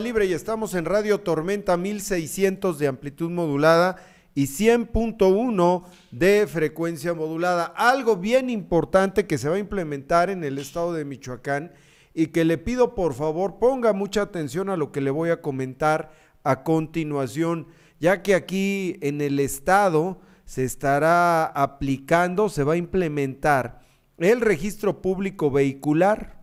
libre y estamos en Radio Tormenta 1600 de amplitud modulada y 100.1 de frecuencia modulada. Algo bien importante que se va a implementar en el estado de Michoacán y que le pido por favor ponga mucha atención a lo que le voy a comentar a continuación, ya que aquí en el estado se estará aplicando, se va a implementar el registro público vehicular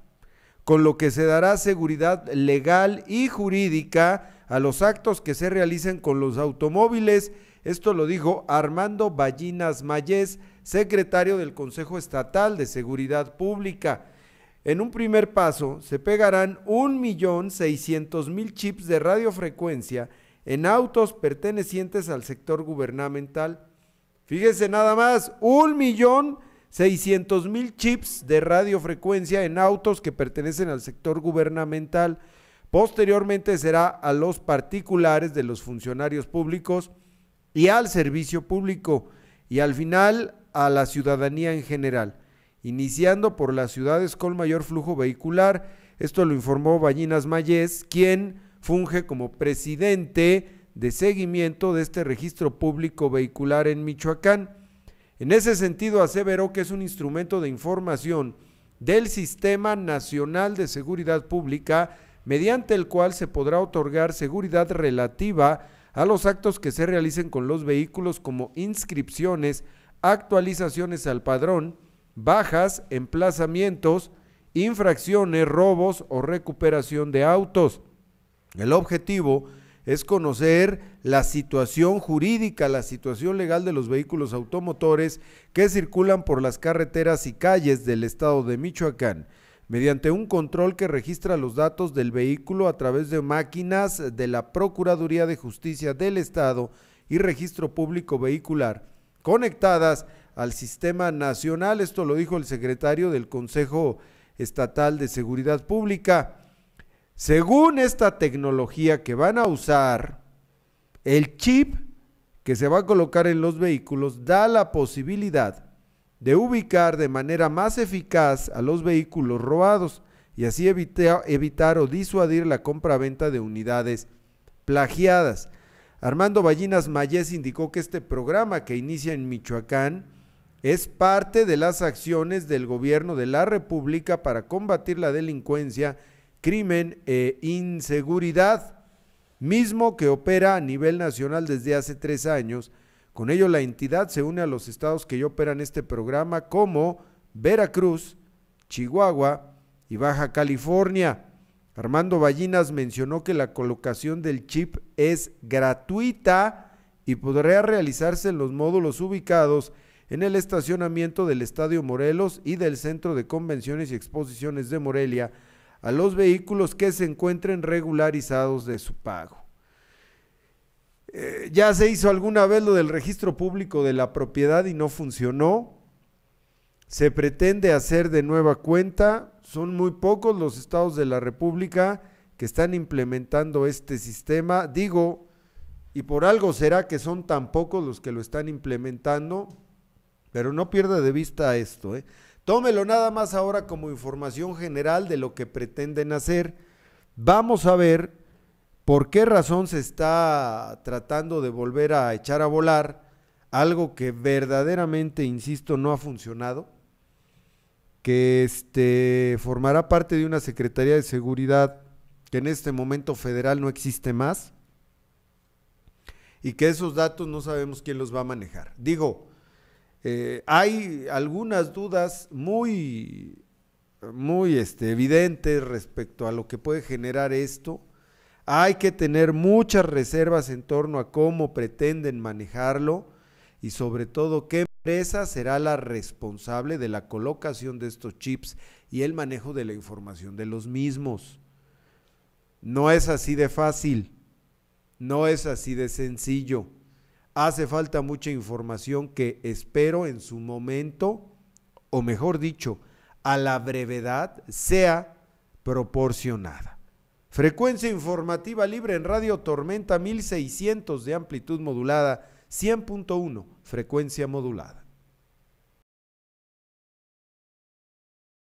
con lo que se dará seguridad legal y jurídica a los actos que se realicen con los automóviles. Esto lo dijo Armando Ballinas Mayés, secretario del Consejo Estatal de Seguridad Pública. En un primer paso, se pegarán 1.600.000 chips de radiofrecuencia en autos pertenecientes al sector gubernamental. Fíjese nada más, millón. 600 mil chips de radiofrecuencia en autos que pertenecen al sector gubernamental. Posteriormente será a los particulares de los funcionarios públicos y al servicio público y al final a la ciudadanía en general, iniciando por las ciudades con mayor flujo vehicular. Esto lo informó Ballinas Mayes, quien funge como presidente de seguimiento de este registro público vehicular en Michoacán. En ese sentido, aseveró que es un instrumento de información del Sistema Nacional de Seguridad Pública, mediante el cual se podrá otorgar seguridad relativa a los actos que se realicen con los vehículos como inscripciones, actualizaciones al padrón, bajas, emplazamientos, infracciones, robos o recuperación de autos. El objetivo es conocer la situación jurídica, la situación legal de los vehículos automotores que circulan por las carreteras y calles del estado de Michoacán mediante un control que registra los datos del vehículo a través de máquinas de la Procuraduría de Justicia del Estado y Registro Público Vehicular, conectadas al Sistema Nacional. Esto lo dijo el secretario del Consejo Estatal de Seguridad Pública. Según esta tecnología que van a usar, el chip que se va a colocar en los vehículos da la posibilidad de ubicar de manera más eficaz a los vehículos robados y así evitar o disuadir la compra-venta de unidades plagiadas. Armando Ballinas Mayes indicó que este programa que inicia en Michoacán es parte de las acciones del gobierno de la República para combatir la delincuencia crimen e inseguridad, mismo que opera a nivel nacional desde hace tres años. Con ello, la entidad se une a los estados que ya operan este programa como Veracruz, Chihuahua y Baja California. Armando Ballinas mencionó que la colocación del chip es gratuita y podría realizarse en los módulos ubicados en el estacionamiento del Estadio Morelos y del Centro de Convenciones y Exposiciones de Morelia, a los vehículos que se encuentren regularizados de su pago. Eh, ya se hizo alguna vez lo del registro público de la propiedad y no funcionó. Se pretende hacer de nueva cuenta. Son muy pocos los estados de la República que están implementando este sistema. Digo, y por algo será que son tan pocos los que lo están implementando, pero no pierda de vista esto. ¿eh? Tómelo nada más ahora como información general de lo que pretenden hacer. Vamos a ver por qué razón se está tratando de volver a echar a volar algo que verdaderamente, insisto, no ha funcionado, que este, formará parte de una Secretaría de Seguridad que en este momento federal no existe más y que esos datos no sabemos quién los va a manejar. Digo, eh, hay algunas dudas muy, muy este, evidentes respecto a lo que puede generar esto. Hay que tener muchas reservas en torno a cómo pretenden manejarlo y sobre todo qué empresa será la responsable de la colocación de estos chips y el manejo de la información de los mismos. No es así de fácil, no es así de sencillo hace falta mucha información que espero en su momento, o mejor dicho, a la brevedad, sea proporcionada. Frecuencia informativa libre en Radio Tormenta 1600 de amplitud modulada, 100.1, frecuencia modulada.